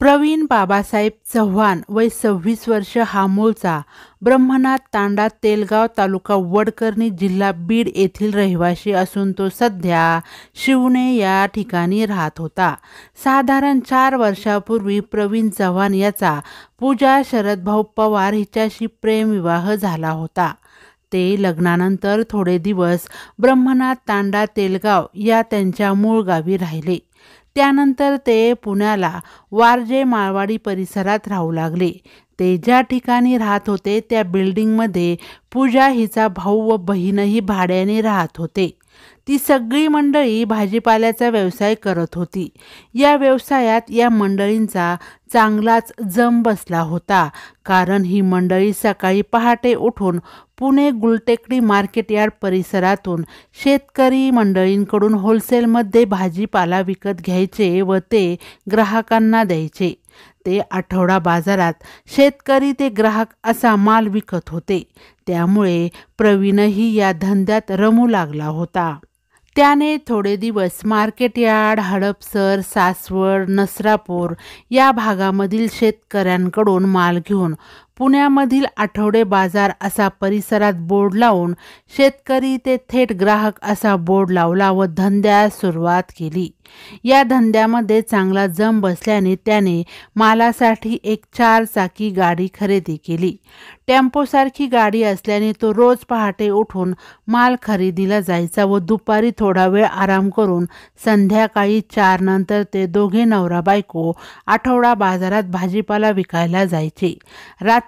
प्रवीण बाबासाहेब चव्हाण वय सव्वीस वर्ष हा मूळचा ब्रह्मनाथ तांडा तेलगाव तालुका वडकर्णी जिल्हा बीड येथील रहिवाशी असून तो सध्या शिवणे या ठिकाणी राहत होता साधारण चार वर्षापूर्वी प्रवीण चव्हाण याचा पूजा शरदभाऊ पवार हिच्याशी प्रेमविवाह झाला होता ते लग्नानंतर थोडे दिवस ब्रह्मनाथ तांडा तेलगाव या त्यांच्या मूळ गावी राहिले त्यानंतर ते पुण्याला वारजे माळवाडी परिसरात राहू लागले ते ज्या ठिकाणी राहत होते त्या बिल्डिंगमध्ये पूजा हिचा भाऊ व बहीणही भाड्याने राहत होते ती सगळी मंडळी भाजीपाल्याचा व्यवसाय करत होती या व्यवसायात या मंडळींचा चांगलाच जम बसला होता कारण ही मंडळी सकाळी पहाटे उठून पुणे गुलटेकडी मार्केट यार्ड परिसरातून शेतकरी मंडळींकडून होलसेलमध्ये भाजीपाला विकत घ्यायचे व ते ग्राहकांना द्यायचे ते आठवडा बाजारात शेतकरी ते ग्राहक असा माल विकत होते त्यामुळे प्रवीणही या धंद्यात रमू लागला होता त्याने थोडे दिवस मार्केटयार्ड हडपसर सासवड नसरापूर या भागामधील शेतकऱ्यांकडून माल घेऊन पुण्यामधील आठवडे बाजार असा परिसरात बोर्ड लावून शेतकरी ते थेट ग्राहक असा बोर्ड लावला व धंद्यास सुरुवात केली या धंद्यामध्ये चांगला जम बसल्याने त्याने मालासाठी एक चार चाकी गाडी खरेदी केली टेम्पोसारखी गाडी असल्याने तो रोज पहाटे उठून माल खरेदीला जायचा व दुपारी थोडा वेळ आराम करून संध्याकाळी चार नंतर ते दोघे नवरा बायको आठवडा बाजारात भाजीपाला विकायला जायचे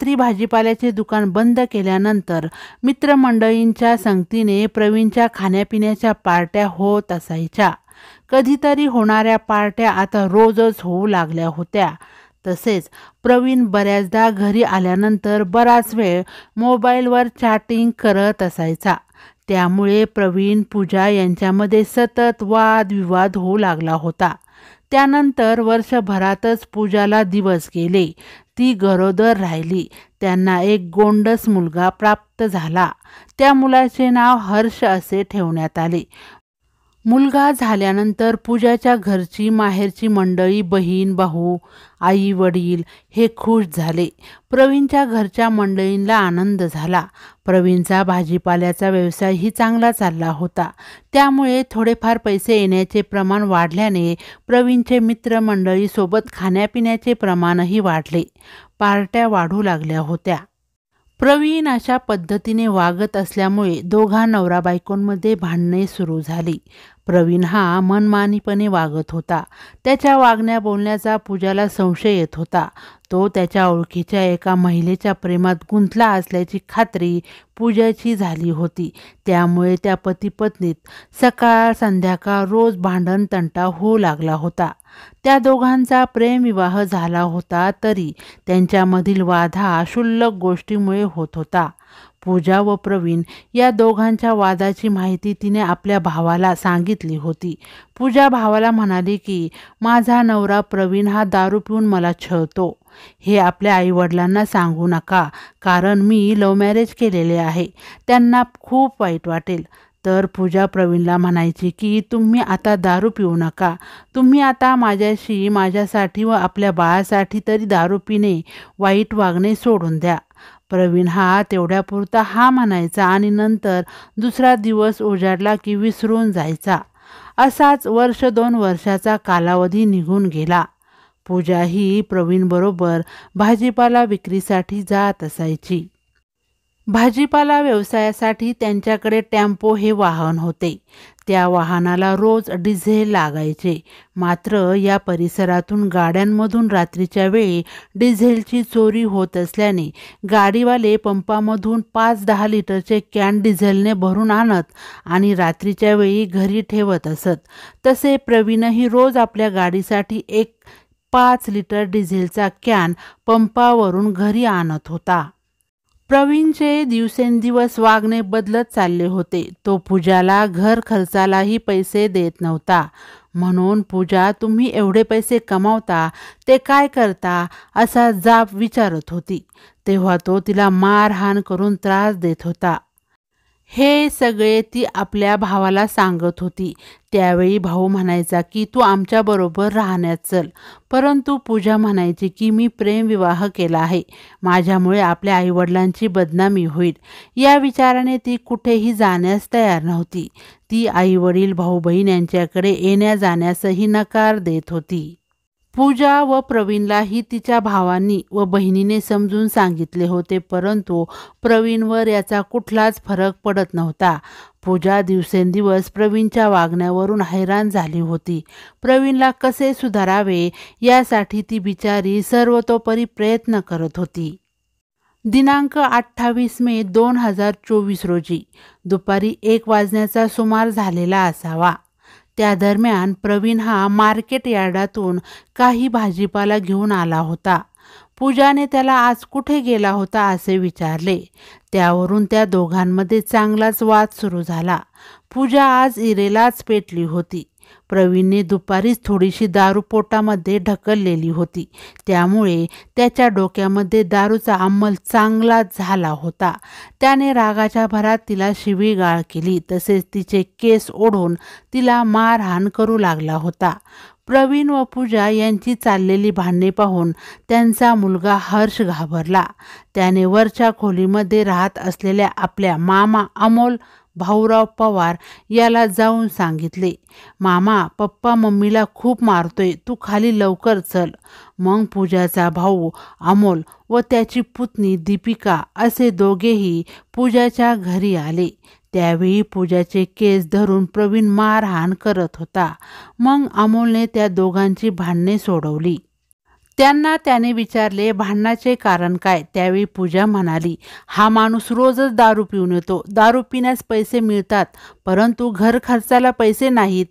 रात्री भाजीपाल्याचे दुकान बंद केल्यानंतर मित्रमंडळींच्या संगतीने प्रवीणच्या खाण्यापिण्याच्या पार्ट्या होत असायच्या कधीतरी होणाऱ्या पार्ट्या आता रोजच होऊ लागल्या होत्या तसेच प्रवीण बऱ्याचदा घरी आल्यानंतर बराच वेळ मोबाईलवर चॅटिंग करत असायचा त्यामुळे प्रवीण पूजा यांच्यामध्ये सतत वादविवाद होऊ लागला होता त्यानंतर वर्षभरातच पूजाला दिवस गेले ती गरोदर राहिली त्यांना एक गोंडस मुलगा प्राप्त झाला त्या मुलाचे नाव हर्ष असे ठेवण्यात आले मुलगा झाल्यानंतर पूजाच्या घरची माहेरची मंडळी बहीण भाऊ आई वडील हे खुश झाले प्रवीणच्या घरच्या मंडळींना आनंद झाला प्रवीणचा भाजीपाल्याचा व्यवसायही चांगला चालला होता त्यामुळे थोडेफार पैसे येण्याचे प्रमाण वाढल्याने प्रवीणचे मित्रमंडळीसोबत खाण्यापिण्याचे प्रमाणही वाढले पार्ट्या वाढू लागल्या होत्या प्रवीण अशा पद्धतीने वागत असल्यामुळे दोघा नवरा बायकोंमध्ये भांडणे सुरू झाली प्रवीण हा मनमानीपणे वागत होता त्याच्या वागण्या बोलण्याचा पूजाला संशय येत होता तो त्याच्या ओळखीच्या एका महिलेच्या प्रेमात गुंतला असल्याची खात्री पूजाची झाली होती त्यामुळे त्या पतीपत्नीत सकाळ संध्याकाळ रोज भांडण तंटा होऊ लागला होता त्या दोघांचा प्रेमविवाह झाला होता तरी त्यांच्यामधील वाधा शुल्लक गोष्टीमुळे होत होता पूजा व प्रवीण या दोघांच्या वादाची माहिती तिने आपल्या भावाला सांगितली होती पूजा भावाला म्हणाली की माझा नवरा प्रवीण हा दारू पिऊन मला छळतो हे आपल्या आईवडिलांना सांगू नका कारण मी लव मॅरेज केलेले आहे त्यांना खूप वाईट वाटेल तर पूजा प्रवीणला म्हणायची की तुम्ही आता दारू पिऊ नका तुम्ही आता माझ्याशी माझ्यासाठी व आपल्या बाळासाठी तरी दारू पिणे वाईट वागणे सोडून द्या प्रवीण हा तेवढ्यापुरता हा म्हणायचा आणि नंतर दुसरा दिवस उजाडला की विसरून जायचा असाच वर्ष दोन वर्षाचा कालावधी निघून गेला पूजा ही प्रवीणबरोबर भाजीपाला विक्रीसाठी जात असायची भाजीपाला व्यवसायासाठी त्यांच्याकडे टॅम्पो हे वाहन होते त्या वाहनाला रोज डिझेल लागायचे मात्र या परिसरातून गाड्यांमधून रात्रीच्या वेळी डिझेलची चोरी होत असल्याने गाडीवाले पंपामधून पाच दहा लिटरचे कॅन डिझेलने भरून आणत आणि रात्रीच्या वेळी घरी ठेवत असत तसे प्रवीणही रोज आपल्या गाडीसाठी एक पाच लिटर डिझेलचा कॅन पंपावरून घरी आणत होता प्रवीणचे दिवसेंदिवस वागणे बदलत चालले होते तो पूजाला घर खर्चालाही पैसे देत नव्हता म्हणून पूजा तुम्ही एवढे पैसे कमावता ते काय करता असा जाप विचारत होती तेव्हा तो तिला मारहाण करून त्रास देत होता हे सगळे ती आपल्या भावाला सांगत होती त्यावेळी भाऊ म्हणायचा की तू आमच्याबरोबर राहण्यात चल परंतु पूजा म्हणायची की मी प्रेमविवाह केला आहे माझ्यामुळे आपल्या आईवडिलांची बदनामी होईल या विचाराने ती कुठेही जाण्यास तयार नव्हती ती आईवडील भाऊ बहीण यांच्याकडे येण्या जाण्यासही नकार देत होती पूजा व प्रवीणलाही तिच्या भावांनी व बहिणीने समजून सांगितले होते परंतु प्रवीणवर याचा कुठलाच फरक पडत नव्हता पूजा दिवसेंदिवस प्रवीणच्या वागण्यावरून हैराण झाली होती प्रवीणला कसे सुधारावे यासाठी ती बिचारी सर्वतोपरी प्रयत्न करत होती दिनांक अठ्ठावीस मे दोन हजार चोवीस रोजी दुपारी एक वाजण्याचा सुमार झालेला असावा त्या दरम्यान प्रवीण हा मार्केट यार्डातून काही भाजीपाला घेऊन आला होता पूजाने त्याला आज कुठे गेला होता असे विचारले त्यावरून त्या दोघांमध्ये चांगलाच वाद सुरू झाला पूजा आज इरेलाच पेटली होती प्रवीणने दुपारीच थोडीशी दारू पोटामध्ये ढकललेली होती त्यामुळे त्याच्या डोक्यामध्ये दारूचा अंमल चांगला झाला होता त्याने रागाच्या भरात तिला शिवीगाळ केली तसेच तिचे केस ओढून तिला मारहाण करू लागला होता प्रवीण व पूजा यांची चाललेली भांडणे पाहून त्यांचा मुलगा हर्ष घाबरला त्याने वरच्या खोलीमध्ये राहत असलेल्या आपल्या मामा अमोल भाऊराव पवार याला जाऊन सांगितले मामा पप्पा मम्मीला खूप मारतोय तू खाली लवकर चल मग पूजाचा भाऊ अमोल व त्याची पुतणी दीपिका असे दोघेही पूजाच्या घरी आले त्यावेळी पूजाचे केस धरून प्रवीण मारहाण करत होता मग अमोलने त्या दोघांची भांडणे सोडवली त्यांना त्याने विचारले भांडणाचे कारण काय त्यावेळी पूजा म्हणाली हा माणूस रोजच दारू पिऊन येतो दारू पिण्यास पैसे मिळतात परंतु घर खर्चाला पैसे नाहीत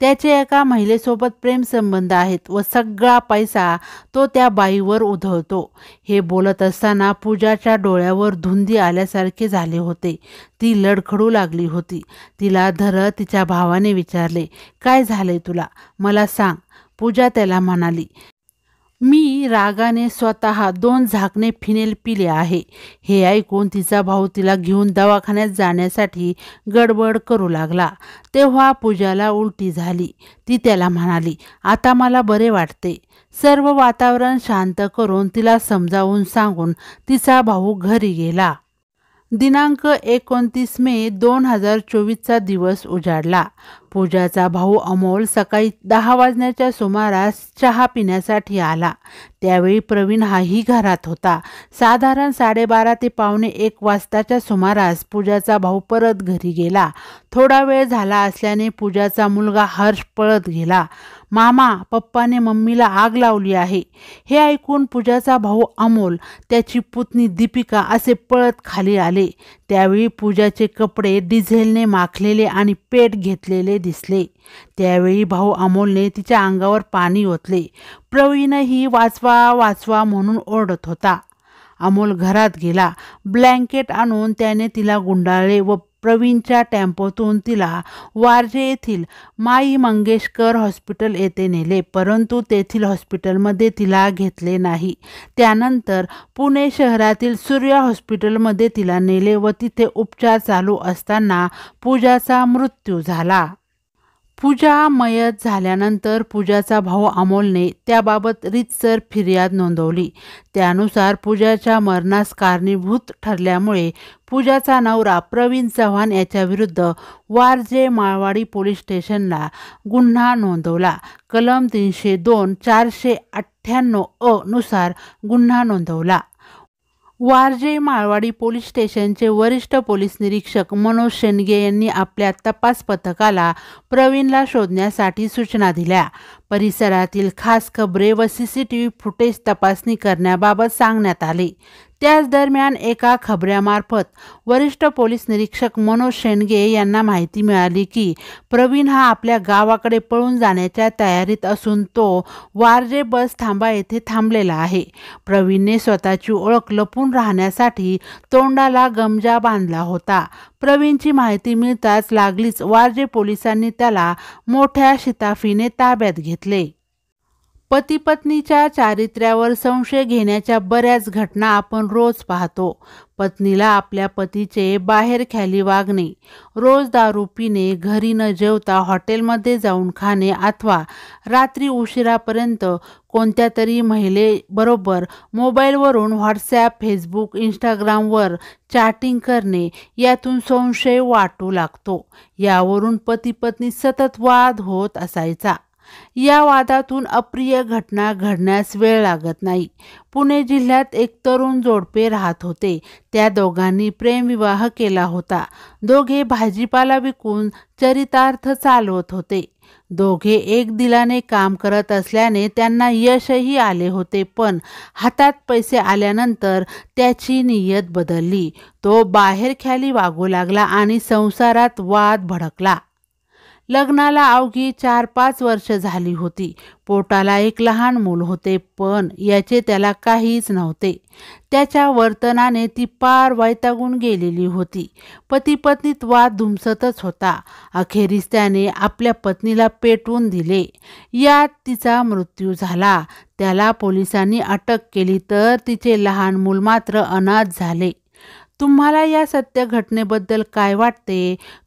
त्याचे एका महिलेसोबत प्रेमसंबंध आहेत व सगळा पैसा तो त्या बाईवर उधळतो हे बोलत असताना पूजाच्या डोळ्यावर धुंदी आल्यासारखे झाले होते ती लडखडू लागली होती तिला धर तिच्या भावाने विचारले काय झाले तुला मला सांग पूजा त्याला म्हणाली मी रागाने स्वतः दोन झाकणे फिनेल पिले आहे हे ऐकून तिचा भाऊ तिला घेऊन दवाखान्यात जाण्यासाठी गडबड करू लागला तेव्हा पूजाला उलटी झाली ती त्याला म्हणाली आता मला बरे वाटते सर्व वातावरण शांत करून तिला समजावून सांगून तिचा भाऊ घरी गेला दिनांक एकोणतीस मे दोन हजार चोवीसचा दिवस उजाडला पूजाचा भाऊ अमोल सकाळी दहा वाजण्याच्या सुमारास चहा पिण्यासाठी आला त्यावेळी प्रवीण हाही घरात होता साधारण साडेबारा ते पावणे एक वाजताच्या सुमारास पूजाचा भाऊ परत घरी गेला थोडा वेळ झाला असल्याने पूजाचा मुलगा हर्ष पळत गेला मामा पप्पाने मम्मीला आग लावली आहे हे ऐकून पूजाचा भाऊ अमोल त्याची पुतणी दीपिका असे पळत खाली आले त्यावेळी पूजाचे कपडे डिझेलने माखलेले आणि पेट घेतलेले दिसले त्यावेळी भाऊ अमोलने तिच्या अंगावर पाणी ओतले प्रवीणही वाचवा वाचवा म्हणून ओरडत होता अमोल घरात गेला ब्लँकेट आणून त्याने तिला गुंडाळले व प्रवीणच्या टॅम्पोतून तिला वारजे येथील माई मंगेशकर हॉस्पिटल येथे नेले परंतु तेथील हॉस्पिटलमध्ये तिला घेतले नाही त्यानंतर पुणे शहरातील सूर्य हॉस्पिटलमध्ये तिला नेले व तिथे उपचार चालू असताना पूजाचा मृत्यू झाला पूजा मयत झाल्यानंतर पूजाचा भाऊ अमोलने त्याबाबत रितसर फिर्याद नोंदवली त्यानुसार पूजाच्या मरणास कारणीभूत ठरल्यामुळे पूजाचा नवरा प्रवीण चव्हाण याच्याविरुद्ध वारजे माळवाडी पोलीस स्टेशनला गुन्हा नोंदवला कलम तीनशे दोन चारशे अठ्ठ्याण्णव अ नुसार गुन्हा नोंदवला वारजे माळवाडी पोलीस स्टेशनचे वरिष्ठ पोलीस निरीक्षक मनोज शेंडगे यांनी आपल्या तपास पथकाला प्रवीणला शोधण्यासाठी सूचना दिल्या परिसरातील खास खबरे व C C T V footage तपासणी करण्याबाबत सांगण्यात आले त्याच दरम्यान एका खबऱ्यामार्फत वरिष्ठ पोलीस निरीक्षक मनोज शेंडगे यांना माहिती मिळाली की प्रवीण हा आपल्या गावाकडे पळून जाण्याच्या तयारीत असून तो वारजे बस थांबा येथे थांबलेला आहे प्रवीणने स्वतःची ओळख लपून राहण्यासाठी तोंडाला गमजा बांधला होता प्रवीणची माहिती मिळताच लागलीच वारजे पोलिसांनी त्याला मोठ्या शिताफीने ताब्यात घेतले पती चारित्र्यावर संशय घेण्याच्या बऱ्याच घटना आपण रोज पाहतो पत्नीला आपल्या पतीचे बाहेर खाली वागणे रोज दारू पिणे घरी न जेवता हॉटेलमध्ये जाऊन खाणे अथवा रात्री उशिरापर्यंत कोणत्या तरी महिलेबरोबर मोबाईलवरून व्हॉट्सॲप फेसबुक इंस्टाग्रामवर चॅटिंग करणे यातून संशय वाटू लागतो यावरून पती पत्नी सतत वाद होत असायचा या वादातून अप्रिय घटना घडण्यास वेळ लागत नाही पुणे जिल्ह्यात एक तरुण जोडपे राहत होते त्या दोघांनी प्रेमविवाह केला होता दोघे भाजीपाला विकून चरितार्थ चालवत होते दोघे एक दिलाने काम करत असल्याने त्यांना यशही आले होते पण हातात पैसे आल्यानंतर त्याची नियत बदलली तो बाहेर ख्याली वागू लागला आणि संसारात वाद भडकला लग्नाला अवघी चार पाच वर्ष झाली होती पोटाला एक लहान मूल होते पण याचे त्याला काहीच नव्हते त्याच्या वर्तनाने ती पार वैतागून गेलेली होती पती पत्नीत वाद धुमसतच होता अखेरीस त्याने आपल्या पत्नीला पेटवून दिले यात तिचा मृत्यू झाला त्याला पोलिसांनी अटक केली तर तिचे लहान मूल मात्र अनाथ झाले तुम्हाला या सत्य घटनेबद्दल काय वाटते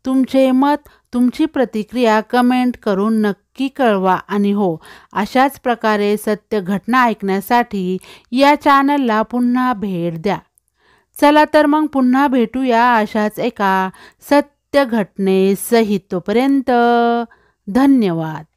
तुमचे मत तुमची प्रतिक्रिया कमेंट करून नक्की कळवा आणि हो अशाच प्रकारे सत्य घटना ऐकण्यासाठी या चॅनलला पुन्हा भेट द्या चला तर मग पुन्हा भेटूया अशाच एका सत्य घटनेसहित तोपर्यंत धन्यवाद